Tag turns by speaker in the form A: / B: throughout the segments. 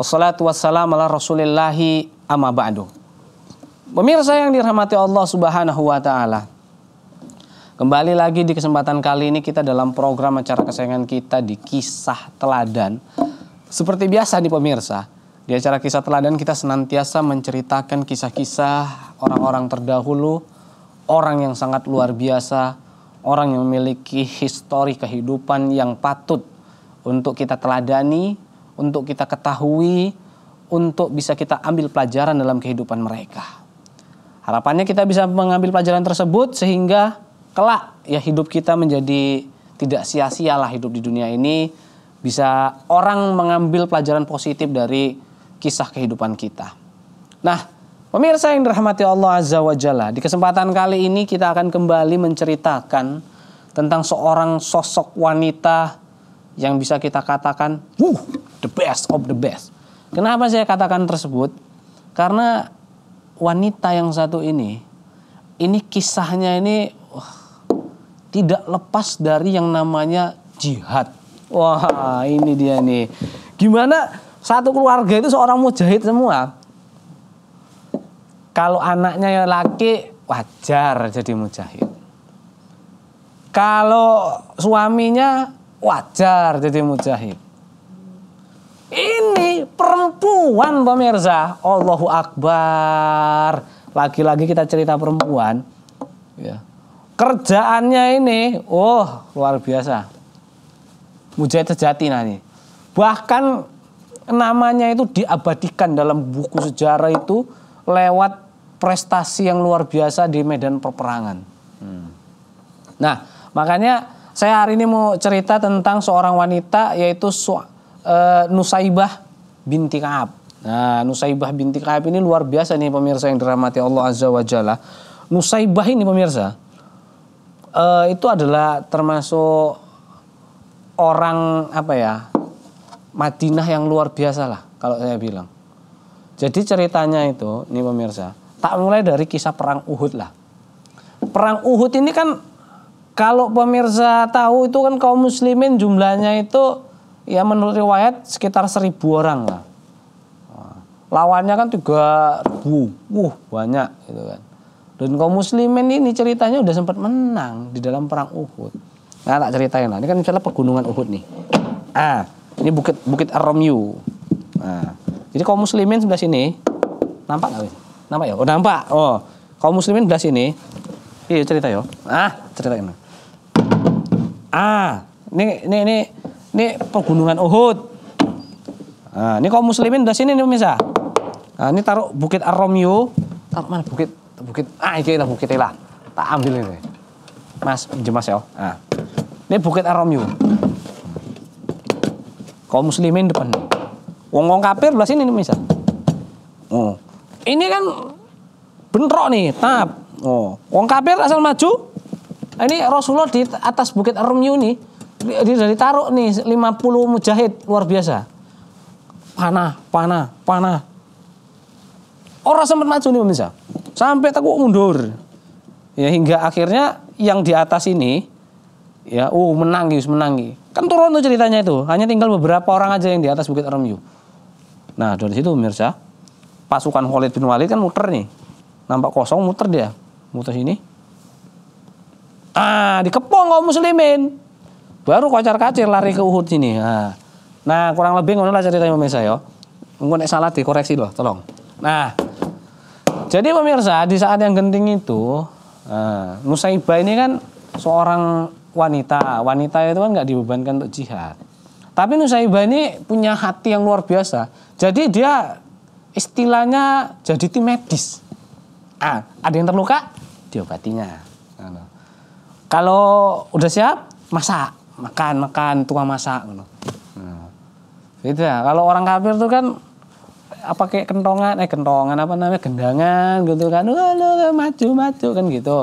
A: Wassalatu wassalamu ala rasulillahi amma ba'du. Pemirsa yang dirahmati Allah subhanahu wa ta'ala. Kembali lagi di kesempatan kali ini kita dalam program acara kesayangan kita di Kisah Teladan. Seperti biasa nih pemirsa, di acara Kisah Teladan kita senantiasa menceritakan kisah-kisah orang-orang terdahulu, orang yang sangat luar biasa, orang yang memiliki histori kehidupan yang patut untuk kita teladani, untuk kita ketahui, untuk bisa kita ambil pelajaran dalam kehidupan mereka. Harapannya kita bisa mengambil pelajaran tersebut sehingga kelak ya hidup kita menjadi tidak sia-sialah hidup di dunia ini bisa orang mengambil pelajaran positif dari kisah kehidupan kita. Nah, pemirsa yang dirahmati Allah Azza wa Jalla, di kesempatan kali ini kita akan kembali menceritakan tentang seorang sosok wanita yang bisa kita katakan, "Wuh, the best of the best. Kenapa saya katakan tersebut? Karena wanita yang satu ini, ini kisahnya ini wah, tidak lepas dari yang namanya jihad. Wah ini dia nih. Gimana satu keluarga itu seorang mujahid semua. Kalau anaknya laki wajar jadi mujahid. Kalau suaminya wajar jadi mujahid ini perempuan pemirsa. Allahu Akbar. Lagi-lagi kita cerita perempuan. Ya. Kerjaannya ini, oh luar biasa. Mujahid sejati nanti. Bahkan namanya itu diabadikan dalam buku sejarah itu lewat prestasi yang luar biasa di medan perperangan. Hmm. Nah, makanya saya hari ini mau cerita tentang seorang wanita yaitu Su Eh, Nusaibah binti Kaab. Nah, Nusaibah binti Kaab ini luar biasa nih pemirsa yang dirahmati Allah Azza wa Jalla. Nusaibah ini pemirsa uh, itu adalah termasuk orang apa ya? Madinah yang luar biasa lah kalau saya bilang. Jadi ceritanya itu nih pemirsa, tak mulai dari kisah perang Uhud lah. Perang Uhud ini kan kalau pemirsa tahu itu kan kaum muslimin jumlahnya itu ya menurut riwayat sekitar seribu orang lah. Lawannya kan tiga ribu, wuh banyak gitu kan. Dan kaum muslimin ini ceritanya udah sempat menang di dalam perang Uhud. Nah, tak ceritain lah. Ini kan misalnya pegunungan Uhud nih. Ah, ini bukit bukit Aromyu. Nah, jadi kaum muslimin sebelah sini. Nampak nggak? Nampak ya? Oh, nampak. Oh, kaum muslimin sebelah sini. Iya, cerita yo. Ya. Ah, ceritain. Ah, ini ini ini ini pegunungan Uhud. Nah, ini kaum muslimin udah sini nih pemirsa. Nah, ini taruh Bukit Aromio. Taruh mana bukit? Bukit. Ah, ini lah bukit lah. Tak ambil ini. Mas, Mas ya. Nah. Ini Bukit Aromio. Kaum muslimin depan. Wong wong kafir belah sini nih pemirsa. Oh. Ini kan bentrok nih, tap. Oh, wong kafir asal maju. Ini Rasulullah di atas Bukit Aromio nih dia dari taruh nih 50 mujahid luar biasa. Panah, panah, panah. Orang sempat maju nih pemirsa. Sampai takut mundur. Ya hingga akhirnya yang di atas ini ya uh menangis menangis. Kan turun tuh ceritanya itu. Hanya tinggal beberapa orang aja yang di atas Bukit Aremyu. Nah, dari situ pemirsa, pasukan Khalid bin Walid kan muter nih. Nampak kosong muter dia. Muter sini. Ah, dikepung kaum muslimin. Baru kocar kacir lari ke Uhud sini. Nah, kurang lebih ngono lah ceritanya pemirsa ya. Mungkin salah dikoreksi loh, tolong. Nah, jadi pemirsa di saat yang genting itu, nah, ini kan seorang wanita. Wanita itu kan nggak dibebankan untuk jihad. Tapi Nusaiba ini punya hati yang luar biasa. Jadi dia istilahnya jadi tim medis. Ah, ada yang terluka, diobatinya. Kalau udah siap, masak makan makan tua masak gitu. ya ya Kalau orang kafir tuh kan apa kayak kentongan, eh kentongan apa namanya gendangan gitu kan, maju maju kan gitu.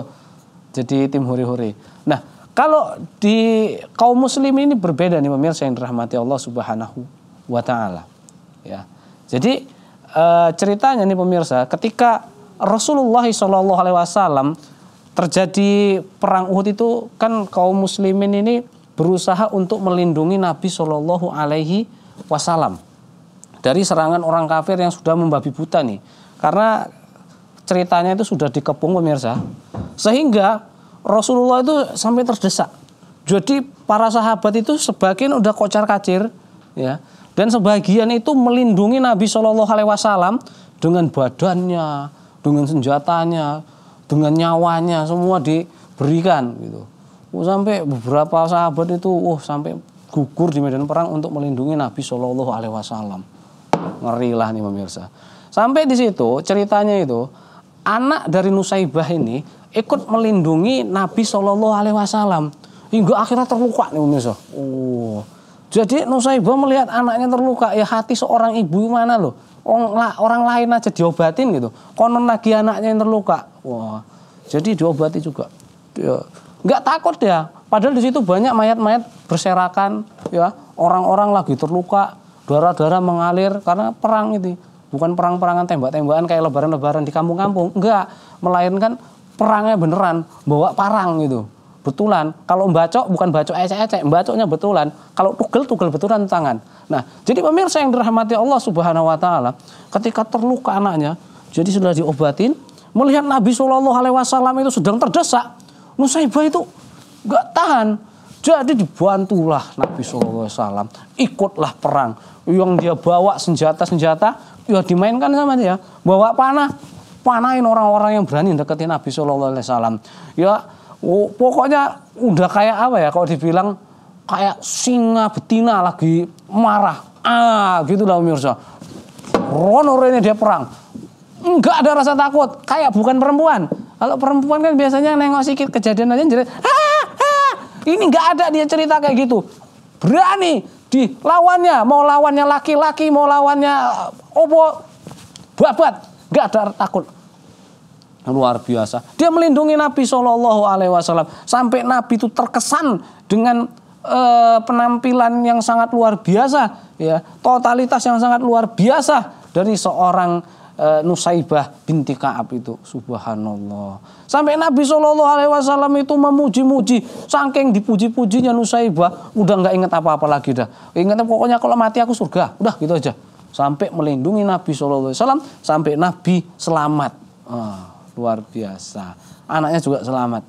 A: Jadi tim huri-huri. Nah kalau di kaum muslim ini berbeda nih pemirsa yang dirahmati Allah Subhanahu wa taala. Ya. Jadi e, ceritanya nih pemirsa, ketika Rasulullah Shallallahu alaihi wasallam terjadi perang Uhud itu kan kaum muslimin ini berusaha untuk melindungi Nabi Shallallahu Alaihi Wasallam dari serangan orang kafir yang sudah membabi buta nih karena ceritanya itu sudah dikepung pemirsa sehingga Rasulullah itu sampai terdesak jadi para sahabat itu sebagian udah kocar kacir ya dan sebagian itu melindungi Nabi Shallallahu Alaihi Wasallam dengan badannya dengan senjatanya dengan nyawanya semua diberikan gitu Oh, sampai beberapa sahabat itu uh oh, sampai gugur di medan perang untuk melindungi Nabi Shallallahu Alaihi Wasallam ngerilah nih pemirsa sampai di situ ceritanya itu anak dari Nusaibah ini ikut melindungi Nabi Shallallahu Alaihi Wasallam hingga akhirnya terluka nih pemirsa oh jadi Nusaibah melihat anaknya terluka, ya hati seorang ibu mana loh. Orang, orang lain aja diobatin gitu. Konon lagi anaknya yang terluka. Wah, jadi diobati juga. dia ya nggak takut dia, ya. Padahal di situ banyak mayat-mayat berserakan, ya orang-orang lagi terluka, darah-darah mengalir karena perang itu. Bukan perang-perangan tembak-tembakan kayak lebaran-lebaran di kampung-kampung, enggak. Melainkan perangnya beneran, bawa parang gitu. Betulan, kalau bacok bukan bacok ecek-ecek, bacoknya betulan. Kalau tugel-tugel betulan tangan. Nah, jadi pemirsa yang dirahmati Allah Subhanahu wa taala, ketika terluka anaknya, jadi sudah diobatin, melihat Nabi Shallallahu alaihi wasallam itu sedang terdesak, Nusaibah itu nggak tahan. Jadi dibantulah Nabi SAW. Ikutlah perang. Yang dia bawa senjata-senjata, ya dimainkan sama dia. Bawa panah, panahin orang-orang yang berani deketin Nabi SAW. Ya oh, pokoknya udah kayak apa ya kalau dibilang kayak singa betina lagi marah. Ah gitu lah Mirza. Ronor ini dia perang. Enggak ada rasa takut. Kayak bukan perempuan kalau perempuan kan biasanya nengok sikit kejadian aja jadi ah, ah, ah. ini nggak ada dia cerita kayak gitu. Berani di lawannya, mau lawannya laki-laki, mau lawannya eh, opo buat nggak ada takut. Luar biasa. Dia melindungi Nabi Shallallahu Alaihi Wasallam sampai Nabi itu terkesan dengan e, penampilan yang sangat luar biasa, ya totalitas yang sangat luar biasa dari seorang e, Nusaibah binti Kaab itu. Subhanallah. Sampai Nabi Shallallahu Alaihi Wasallam itu memuji-muji, saking dipuji-pujinya Nusaibah, udah nggak inget apa-apa lagi dah. Ingatnya pokoknya kalau mati aku surga, udah gitu aja. Sampai melindungi Nabi Shallallahu Alaihi Wasallam, sampai Nabi selamat. oh, luar biasa. Anaknya juga selamat.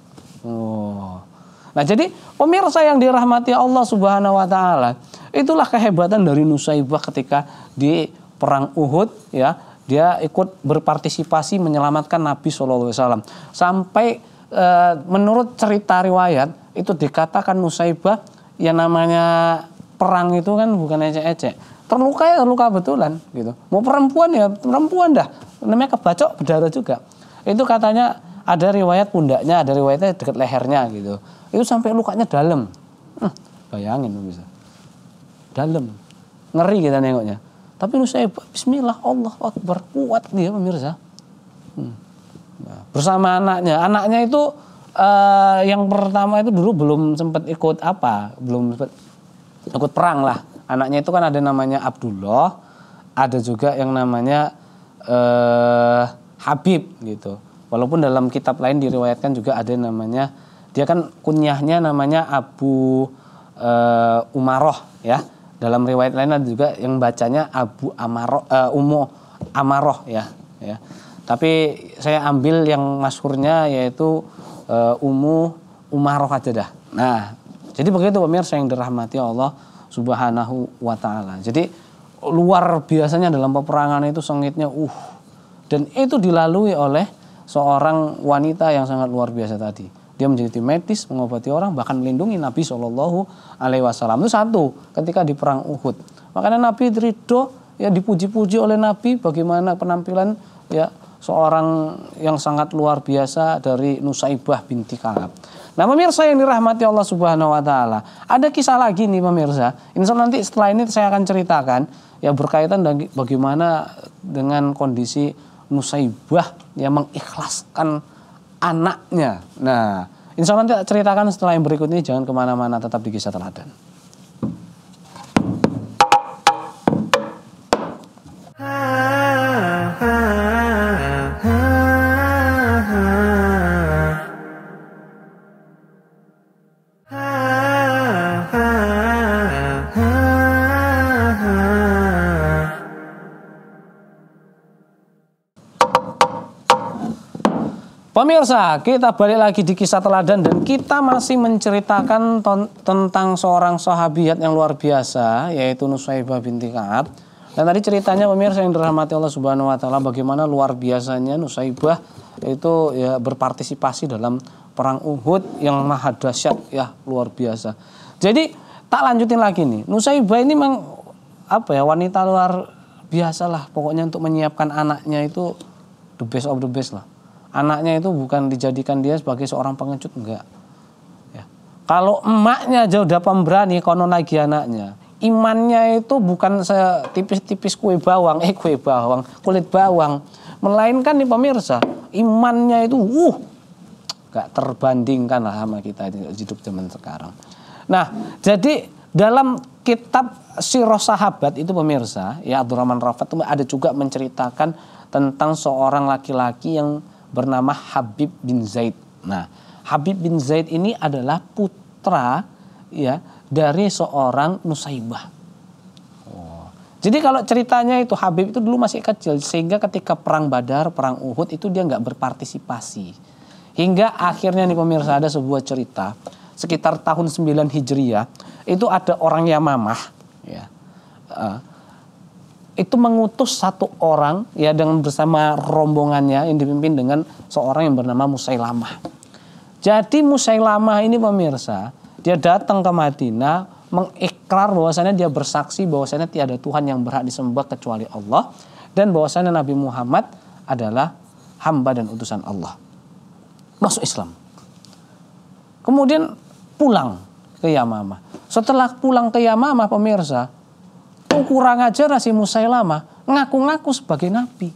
A: Oh. Nah jadi pemirsa yang dirahmati Allah Subhanahu Wa Taala, itulah kehebatan dari Nusaibah ketika di perang Uhud ya dia ikut berpartisipasi menyelamatkan Nabi Shallallahu Alaihi Wasallam. Sampai e, menurut cerita riwayat itu dikatakan Nusaibah yang namanya perang itu kan bukan ecek-ecek. Terluka ya terluka betulan gitu. Mau perempuan ya perempuan dah. Namanya kebacok berdarah juga. Itu katanya ada riwayat pundaknya, ada riwayatnya dekat lehernya gitu. Itu sampai lukanya dalam. hm, bayangin bisa. Dalam. Ngeri kita nengoknya. Tapi menurut saya Bismillah Allah Akbar kuat dia pemirsa. Hmm. Ya, bersama anaknya, anaknya itu uh, yang pertama itu dulu belum sempat ikut apa, belum sempat ikut perang lah. Anaknya itu kan ada namanya Abdullah, ada juga yang namanya uh, Habib gitu. Walaupun dalam kitab lain diriwayatkan juga ada namanya dia kan kunyahnya namanya Abu uh, eh, Umaroh ya dalam riwayat lain ada juga yang bacanya Abu Amaro uh, eh, Umu Amaroh ya, ya. Tapi saya ambil yang masurnya yaitu uh, eh, Umu Umaroh aja dah. Nah, jadi begitu pemirsa yang dirahmati Allah Subhanahu wa taala. Jadi luar biasanya dalam peperangan itu sengitnya uh dan itu dilalui oleh seorang wanita yang sangat luar biasa tadi. Dia menjadi tim medis, mengobati orang, bahkan melindungi Nabi Shallallahu Alaihi Wasallam. Itu satu, ketika di perang Uhud. Makanya Nabi ridho ya dipuji-puji oleh Nabi bagaimana penampilan ya seorang yang sangat luar biasa dari Nusaibah binti Ka'ab. Nah pemirsa yang dirahmati Allah Subhanahu Wa Taala, ada kisah lagi nih pemirsa. Insya Allah nanti setelah ini saya akan ceritakan ya berkaitan dengan bagaimana dengan kondisi Nusaibah yang mengikhlaskan anaknya. Nah, insya Allah nanti ceritakan setelah yang berikut ini. Jangan kemana-mana, tetap di Kisah Teladan. Pemirsa, kita balik lagi di kisah teladan dan kita masih menceritakan tentang seorang sahabiat yang luar biasa yaitu Nusaibah binti Ka'ab. Dan tadi ceritanya pemirsa yang dirahmati Allah Subhanahu wa taala bagaimana luar biasanya Nusaibah itu ya berpartisipasi dalam perang Uhud yang maha dahsyat ya luar biasa. Jadi tak lanjutin lagi nih. Nusaibah ini memang apa ya wanita luar biasa lah pokoknya untuk menyiapkan anaknya itu the best of the best lah Anaknya itu bukan dijadikan dia sebagai seorang pengecut, enggak. Ya. Kalau emaknya jauh udah pemberani, konon lagi anaknya. Imannya itu bukan tipis-tipis kue bawang, eh kue bawang, kulit bawang. Melainkan nih pemirsa, imannya itu uh, gak terbandingkan lah sama kita hidup zaman sekarang. Nah, jadi dalam kitab Sirah Sahabat itu pemirsa, ya Abdurrahman Rafat itu ada juga menceritakan tentang seorang laki-laki yang bernama Habib bin Zaid. Nah, Habib bin Zaid ini adalah putra ya dari seorang Nusaibah. Oh. Jadi kalau ceritanya itu Habib itu dulu masih kecil sehingga ketika perang Badar, perang Uhud itu dia nggak berpartisipasi. Hingga akhirnya nih pemirsa ada sebuah cerita sekitar tahun 9 Hijriah itu ada orang Yamamah ya. Uh, itu mengutus satu orang ya dengan bersama rombongannya yang dipimpin dengan seorang yang bernama Musailamah. Jadi Musailamah ini pemirsa, dia datang ke Madinah mengikrar bahwasanya dia bersaksi bahwasanya tiada Tuhan yang berhak disembah kecuali Allah dan bahwasanya Nabi Muhammad adalah hamba dan utusan Allah. Masuk Islam. Kemudian pulang ke Yamamah. Setelah pulang ke Yamamah pemirsa, Oh, kurang aja nasi Musailama ngaku-ngaku sebagai nabi.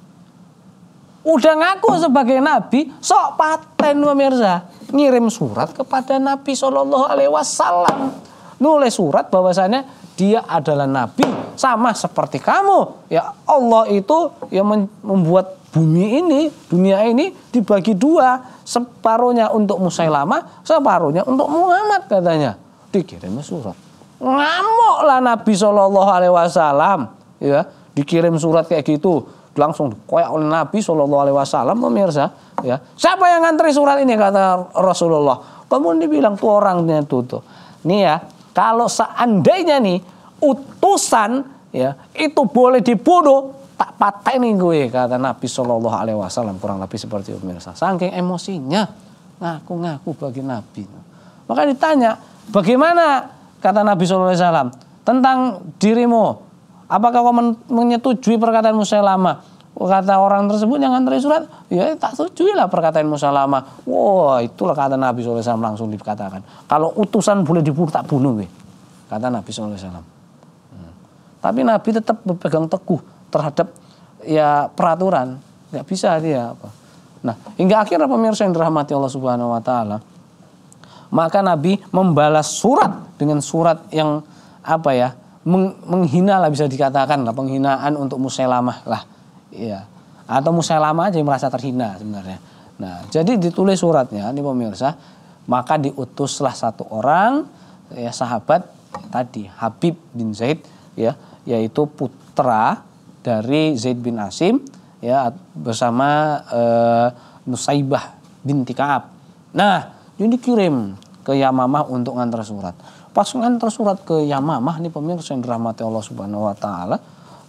A: Udah ngaku sebagai nabi, sok paten pemirsa. Ngirim surat kepada Nabi Shallallahu Alaihi Wasallam. Nulis surat bahwasanya dia adalah nabi sama seperti kamu. Ya Allah itu yang membuat bumi ini, dunia ini dibagi dua. Separuhnya untuk Musailama, separuhnya untuk Muhammad katanya. Dikirim surat. Ngamuk Koklah Nabi Shallallahu Alaihi Wasallam ya dikirim surat kayak gitu langsung koyak oleh Nabi Shallallahu Alaihi Wasallam pemirsa ya siapa yang ngantri surat ini kata Rasulullah kemudian dibilang tuh orangnya tuh tuh nih ya kalau seandainya nih utusan ya itu boleh dibunuh tak patah nih gue kata Nabi Shallallahu Alaihi Wasallam kurang lebih seperti itu pemirsa saking emosinya ngaku-ngaku bagi Nabi maka ditanya bagaimana kata Nabi Shallallahu Alaihi Wasallam tentang dirimu. Apakah kau menyetujui perkataan Musa lama? Kata orang tersebut yang ngantri surat, ya tak setujui lah perkataan Musa lama. Wah, wow, itulah kata Nabi SAW langsung dikatakan. Kalau utusan boleh dibunuh, tak bunuh. Gue. Kata Nabi SAW. Hmm. Tapi Nabi tetap berpegang teguh terhadap ya peraturan. Nggak bisa dia apa. Nah, hingga akhirnya pemirsa yang dirahmati Allah Subhanahu wa taala, maka Nabi membalas surat dengan surat yang apa ya meng, menghina lah bisa dikatakan lah penghinaan untuk lama lah ya atau musailamah aja yang merasa terhina sebenarnya nah jadi ditulis suratnya ini pemirsa maka diutuslah satu orang ya sahabat tadi Habib bin Zaid ya yaitu putra dari Zaid bin Asim ya bersama eh, Nusaibah binti Kaab nah jadi dikirim ke Yamamah untuk ngantar surat Pasukan tersurat ke Yamamah nih pemirsa yang dirahmati Allah Subhanahu wa taala,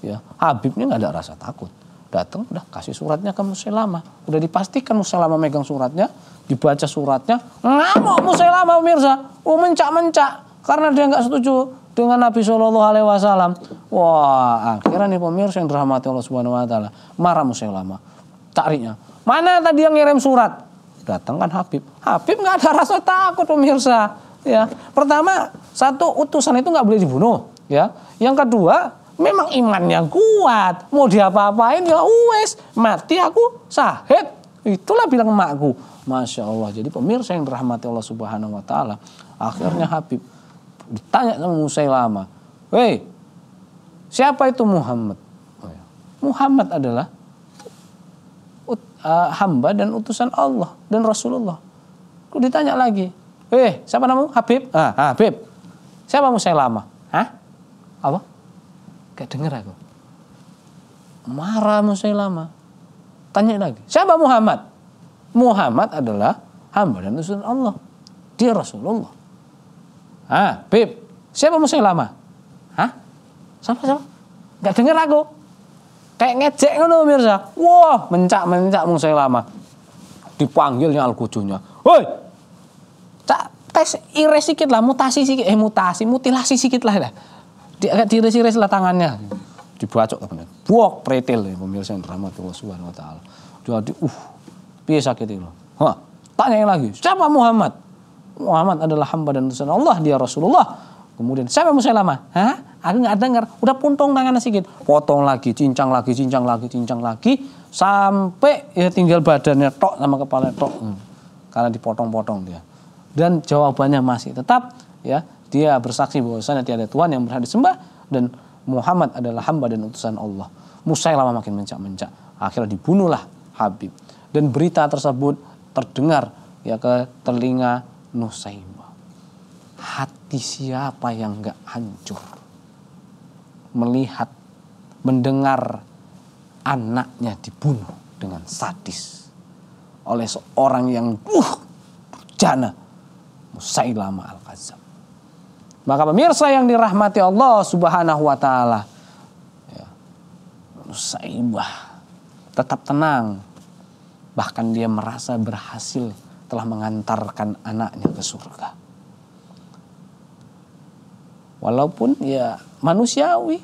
A: ya. Habibnya nggak ada rasa takut. Datang udah kasih suratnya ke Musailama, Udah dipastikan Musailama megang suratnya, dibaca suratnya, ngamuk Musailama pemirsa. Oh mencak-mencak karena dia nggak setuju dengan Nabi Shallallahu Alaihi Wasallam. Wah, akhirnya nih pemirsa yang dirahmati Allah Subhanahu Wa Taala marah Musailama. Tariknya, mana tadi yang ngirim surat? Datang kan Habib. Habib nggak ada rasa takut pemirsa. Ya, pertama satu utusan itu nggak boleh dibunuh. Ya, yang kedua memang iman yang kuat. Mau diapa-apain ya ues mati aku sahid. Itulah bilang emakku. Masya Allah. Jadi pemirsa yang dirahmati Allah Subhanahu Wa Taala. Akhirnya Habib ditanya sama lama. Wei, siapa itu Muhammad? Oh, ya. Muhammad adalah eh, hamba dan utusan Allah dan Rasulullah. Aku ditanya lagi, eh siapa namamu? Habib. Ah, ah, Habib. Siapa Musailama? Hah? Apa? Gak dengar aku. Marah lama Tanya lagi. Siapa Muhammad? Muhammad adalah hamba dan utusan Allah. Dia Rasulullah. Ah, habib Siapa lama Hah? Siapa siapa? Gak dengar aku. Kayak ngejek ngono Mirza. Wah, mencak-mencak Musailama. Dipanggilnya al Woi, ires ires sedikit lah, mutasi sedikit, eh mutasi, mutilasi sedikit lah lah. Di, agak diiris-iris lah tangannya. Dibacok kemudian. Buok pretil ya, pemirsa yang Allah subhanahu wa ta'ala. jadi uh, biasa gitu, itu. Hah, tanya yang lagi, siapa Muhammad? Muhammad adalah hamba dan utusan Allah, dia Rasulullah. Kemudian siapa lama? Hah? Aku nggak dengar. Udah puntong tangannya sikit, Potong lagi, cincang lagi, cincang lagi, cincang lagi. Sampai ya tinggal badannya tok sama kepala tok. Hmm. Karena dipotong-potong dia dan jawabannya masih tetap ya dia bersaksi bahwasanya tiada Tuhan yang berhak disembah dan Muhammad adalah hamba dan utusan Allah. Musa lama makin mencak-mencak. Akhirnya dibunuhlah Habib. Dan berita tersebut terdengar ya ke telinga Nusaimah. Hati siapa yang gak hancur melihat mendengar anaknya dibunuh dengan sadis oleh seorang yang uh jana Musailama Al-Kadzab. Maka pemirsa yang dirahmati Allah Subhanahu wa taala. Ya. tetap tenang. Bahkan dia merasa berhasil telah mengantarkan anaknya ke surga. Walaupun ya manusiawi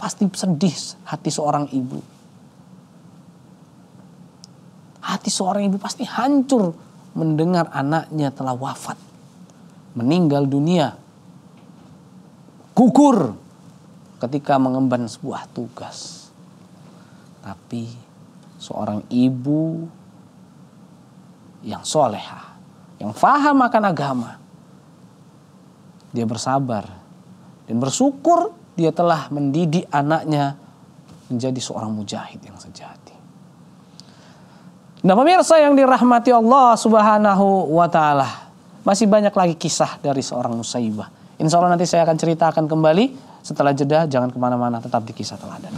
A: pasti sedih hati seorang ibu. Hati seorang ibu pasti hancur mendengar anaknya telah wafat, meninggal dunia, gugur ketika mengemban sebuah tugas. Tapi seorang ibu yang soleha, yang faham akan agama, dia bersabar dan bersyukur dia telah mendidik anaknya menjadi seorang mujahid yang sejati. Nah pemirsa yang dirahmati Allah subhanahu wa ta'ala. Masih banyak lagi kisah dari seorang musaibah. Insya Allah nanti saya akan ceritakan kembali setelah jeda. Jangan kemana-mana tetap di kisah teladan.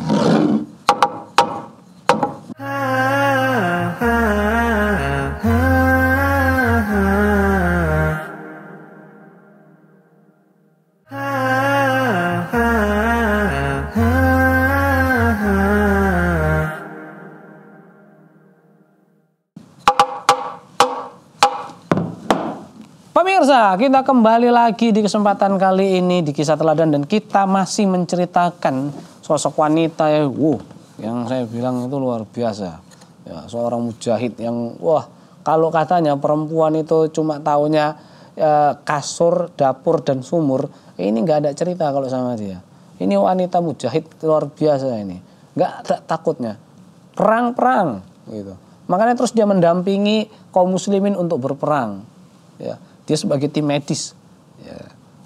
A: kita kembali lagi di kesempatan kali ini di kisah teladan dan kita masih menceritakan sosok wanita ya, wow, yang saya bilang itu luar biasa. Ya, seorang mujahid yang wah, kalau katanya perempuan itu cuma taunya ya, kasur, dapur dan sumur, ini nggak ada cerita kalau sama dia. Ini wanita mujahid luar biasa ini, nggak tak takutnya, perang-perang gitu. Makanya terus dia mendampingi kaum muslimin untuk berperang. Ya dia sebagai tim medis ya.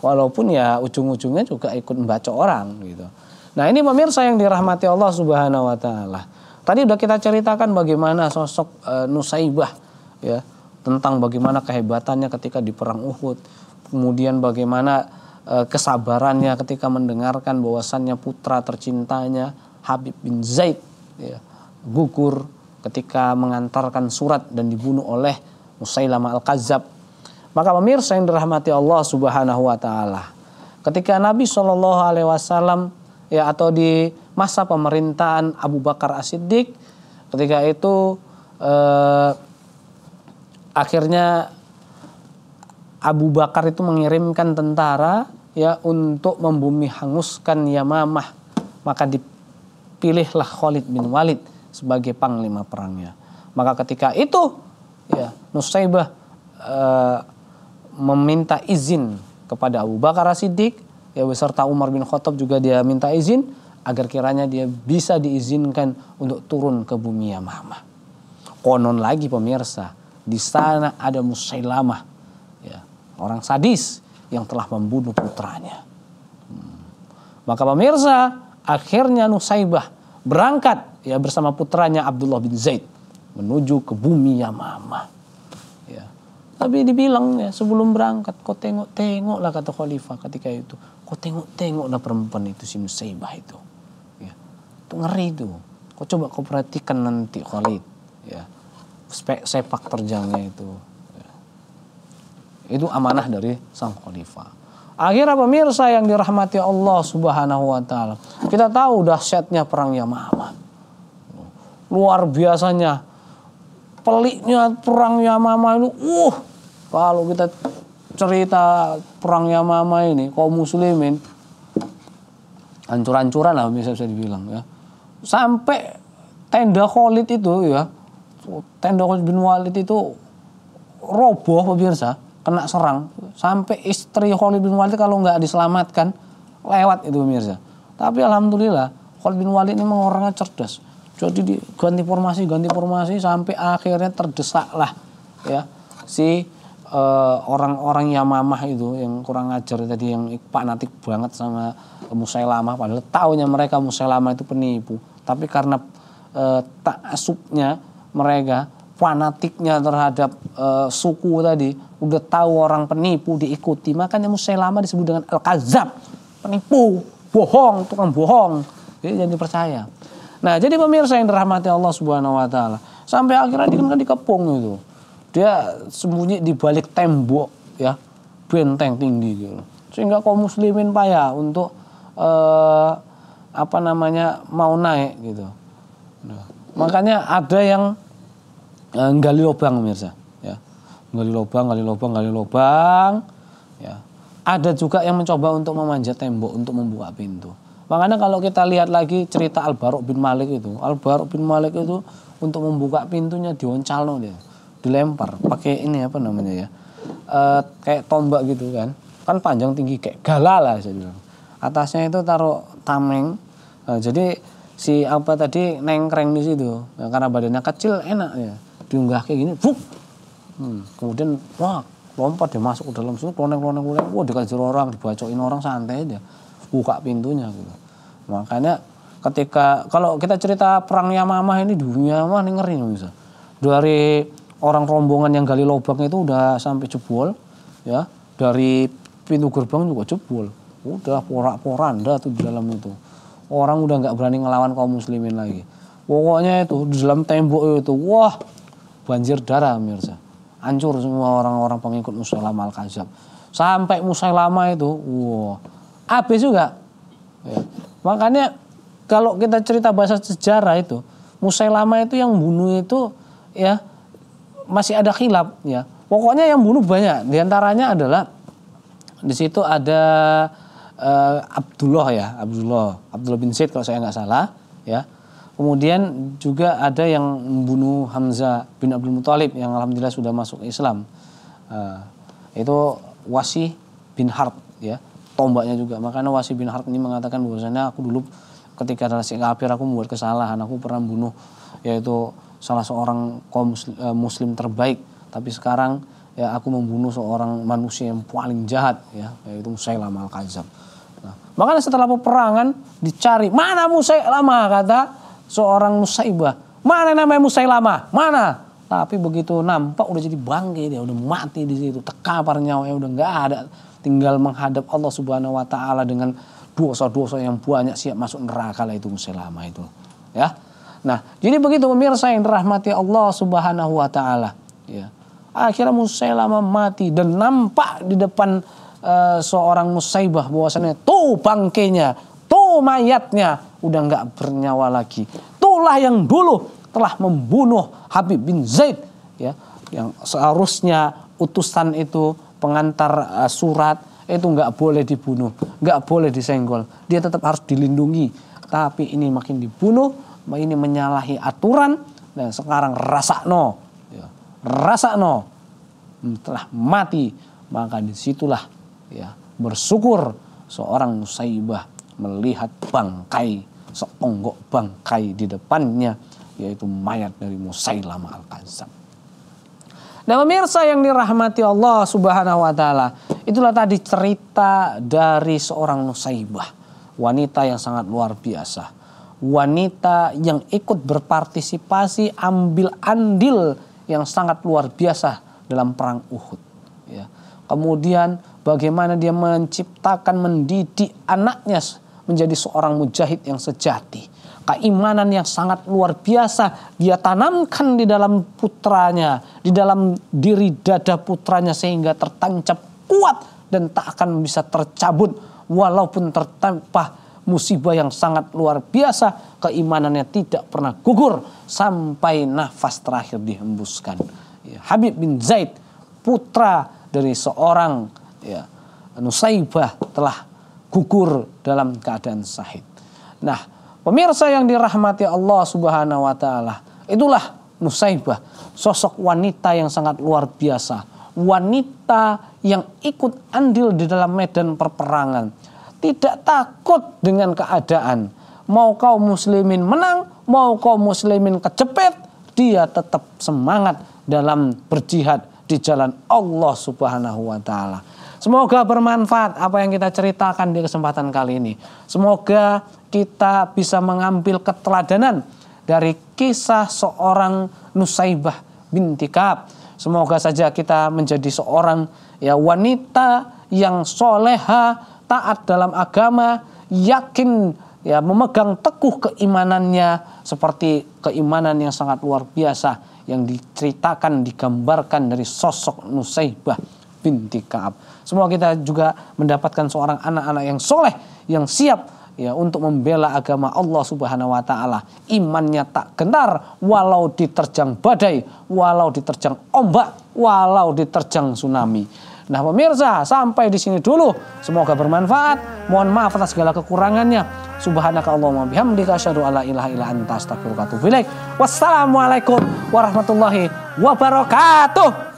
A: walaupun ya ujung-ujungnya juga ikut membaca orang gitu nah ini pemirsa yang dirahmati Allah subhanahu wa taala tadi udah kita ceritakan bagaimana sosok e, Nusaibah ya tentang bagaimana kehebatannya ketika di perang Uhud kemudian bagaimana e, kesabarannya ketika mendengarkan bahwasannya putra tercintanya Habib bin Zaid ya, gugur ketika mengantarkan surat dan dibunuh oleh Musailamah al-Kazab maka pemirsa yang dirahmati Allah Subhanahu wa taala. Ketika Nabi Shallallahu alaihi wasallam ya atau di masa pemerintahan Abu Bakar As-Siddiq ketika itu eh, akhirnya Abu Bakar itu mengirimkan tentara ya untuk membumi hanguskan Yamamah maka dipilihlah Khalid bin Walid sebagai panglima perangnya maka ketika itu ya Nusaybah eh, meminta izin kepada Abu Bakar As-Siddiq ya beserta Umar bin Khattab juga dia minta izin agar kiranya dia bisa diizinkan untuk turun ke bumi Yamamah. Konon lagi pemirsa, di sana ada Musailamah, ya, orang sadis yang telah membunuh putranya. Hmm. Maka pemirsa, akhirnya Nusaibah berangkat ya bersama putranya Abdullah bin Zaid menuju ke bumi Yamamah. Tapi dibilang ya sebelum berangkat kau tengok tengok lah kata khalifah ketika itu. Kau tengok-tengoklah perempuan itu si Nusaibah itu. Ya. Itu ngeri itu. Kau coba kau perhatikan nanti Khalid. Ya. Sepak terjangnya itu. Ya. Itu amanah dari sang khalifah. Akhirnya pemirsa yang dirahmati Allah subhanahu wa ta'ala. Kita tahu dahsyatnya perang Yamamah Luar biasanya. Peliknya perang Yamamah itu. Uh, kalau kita cerita perangnya mama ini kaum muslimin hancur-hancuran lah bisa bisa dibilang ya. Sampai tenda Khalid itu ya, tenda Khalid bin Walid itu roboh pemirsa, kena serang. Sampai istri Khalid bin Walid kalau nggak diselamatkan lewat itu pemirsa. Tapi alhamdulillah Khalid bin Walid ini memang orangnya cerdas. Jadi ganti formasi, ganti formasi sampai akhirnya terdesaklah ya si Eh, orang-orang uh, yang mamah itu yang kurang ajar tadi yang fanatik banget sama Musailamah padahal tahunya mereka Musailamah itu penipu tapi karena uh, eh, asupnya mereka fanatiknya terhadap uh, suku tadi udah tahu orang penipu diikuti makanya Musailamah disebut dengan al-kazab penipu bohong tukang bohong jadi jangan dipercaya nah jadi pemirsa yang dirahmati Allah Subhanahu wa taala sampai akhirnya dia kan dikepung itu dia sembunyi di balik tembok ya benteng tinggi gitu sehingga kaum muslimin payah untuk eh, apa namanya mau naik gitu nah, makanya ada yang eh, gali lubang pemirsa ya gali lubang gali lubang gali lubang ya ada juga yang mencoba untuk memanjat tembok untuk membuka pintu makanya kalau kita lihat lagi cerita Al Barok bin Malik itu Al Barok bin Malik itu untuk membuka pintunya dioncalno dia dilempar pakai ini apa namanya ya e, kayak tombak gitu kan kan panjang tinggi kayak gala lah saya bilang atasnya itu taruh tameng e, jadi si apa tadi nengkreng di situ e, karena badannya kecil enak ya diunggah kayak gini buk hmm. kemudian wah lompat dia masuk ke dalam situ kloneng kloneng kloneng wah dikasih orang dibacokin orang santai aja buka pintunya gitu makanya ketika kalau kita cerita perang Yamamah ini dunia mah ngeri bisa dari orang rombongan yang gali lubang itu udah sampai jebol ya dari pintu gerbang juga jebol udah porak-poranda tuh di dalam itu orang udah nggak berani ngelawan kaum muslimin lagi pokoknya itu di dalam tembok itu wah banjir darah mirza hancur semua orang-orang pengikut Musailamah al kazab sampai lama itu wah habis juga ya. makanya kalau kita cerita bahasa sejarah itu lama itu yang bunuh itu ya masih ada khilaf ya. Pokoknya yang bunuh banyak. Di antaranya adalah di situ ada uh, Abdullah ya, Abdullah, Abdullah bin Zaid kalau saya nggak salah ya. Kemudian juga ada yang membunuh Hamzah bin Abdul Muthalib yang alhamdulillah sudah masuk Islam. Uh, itu Wasi bin Harb ya. Tombaknya juga. Makanya Wasi bin Harb ini mengatakan bahwasanya aku dulu ketika ada si kafir aku membuat kesalahan, aku pernah bunuh yaitu salah seorang kaum eh, muslim, terbaik tapi sekarang ya aku membunuh seorang manusia yang paling jahat ya yaitu Musailam al Kazab. Nah, makanya setelah peperangan dicari mana Musailamah kata seorang Musaibah. Mana namanya Musailamah? Mana? Tapi begitu nampak udah jadi bangkai dia ya, udah mati di situ tekapar nyawanya udah nggak ada tinggal menghadap Allah Subhanahu wa taala dengan dosa-dosa yang banyak siap masuk neraka lah itu Musailamah itu. Ya. Nah, jadi begitu pemirsa yang dirahmati Allah Subhanahu wa taala, ya. Akhirnya Musailama mati dan nampak di depan uh, seorang musaibah bahwasannya tuh bangkainya, tuh mayatnya udah nggak bernyawa lagi. Itulah yang dulu telah membunuh Habib bin Zaid, ya. Yang seharusnya utusan itu pengantar uh, surat itu nggak boleh dibunuh, nggak boleh disenggol. Dia tetap harus dilindungi. Tapi ini makin dibunuh, ini menyalahi aturan dan sekarang rasa no ya. rasa no hmm, telah mati maka disitulah ya bersyukur seorang musaibah melihat bangkai seonggok bangkai di depannya yaitu mayat dari Musailama Al-Kadzab. Dan nah, pemirsa yang dirahmati Allah Subhanahu wa taala, itulah tadi cerita dari seorang Nusaibah, wanita yang sangat luar biasa wanita yang ikut berpartisipasi ambil andil yang sangat luar biasa dalam perang Uhud. Ya. Kemudian bagaimana dia menciptakan mendidik anaknya menjadi seorang mujahid yang sejati. Keimanan yang sangat luar biasa dia tanamkan di dalam putranya, di dalam diri dada putranya sehingga tertancap kuat dan tak akan bisa tercabut walaupun tertampah musibah yang sangat luar biasa, keimanannya tidak pernah gugur sampai nafas terakhir dihembuskan. Ya, Habib bin Zaid, putra dari seorang ya, Nusaibah telah gugur dalam keadaan sahid. Nah, pemirsa yang dirahmati Allah Subhanahu wa taala, itulah Nusaibah, sosok wanita yang sangat luar biasa, wanita yang ikut andil di dalam medan perperangan, tidak takut dengan keadaan. Mau kau muslimin menang, mau kau muslimin kejepit, dia tetap semangat dalam berjihad di jalan Allah Subhanahu wa taala. Semoga bermanfaat apa yang kita ceritakan di kesempatan kali ini. Semoga kita bisa mengambil keteladanan dari kisah seorang Nusaibah binti Kaab. Semoga saja kita menjadi seorang ya wanita yang soleha, taat dalam agama, yakin ya memegang teguh keimanannya seperti keimanan yang sangat luar biasa yang diceritakan digambarkan dari sosok nusaybah binti Kaab. Semua kita juga mendapatkan seorang anak-anak yang soleh yang siap ya untuk membela agama Allah Subhanahu wa taala. Imannya tak gentar walau diterjang badai, walau diterjang ombak, walau diterjang tsunami. Nah pemirsa sampai di sini dulu. Semoga bermanfaat. Mohon maaf atas segala kekurangannya. Subhanaka Allahumma bihamdika asyhadu alla ilaha illa anta astaghfiruka wa Wassalamualaikum warahmatullahi wabarakatuh.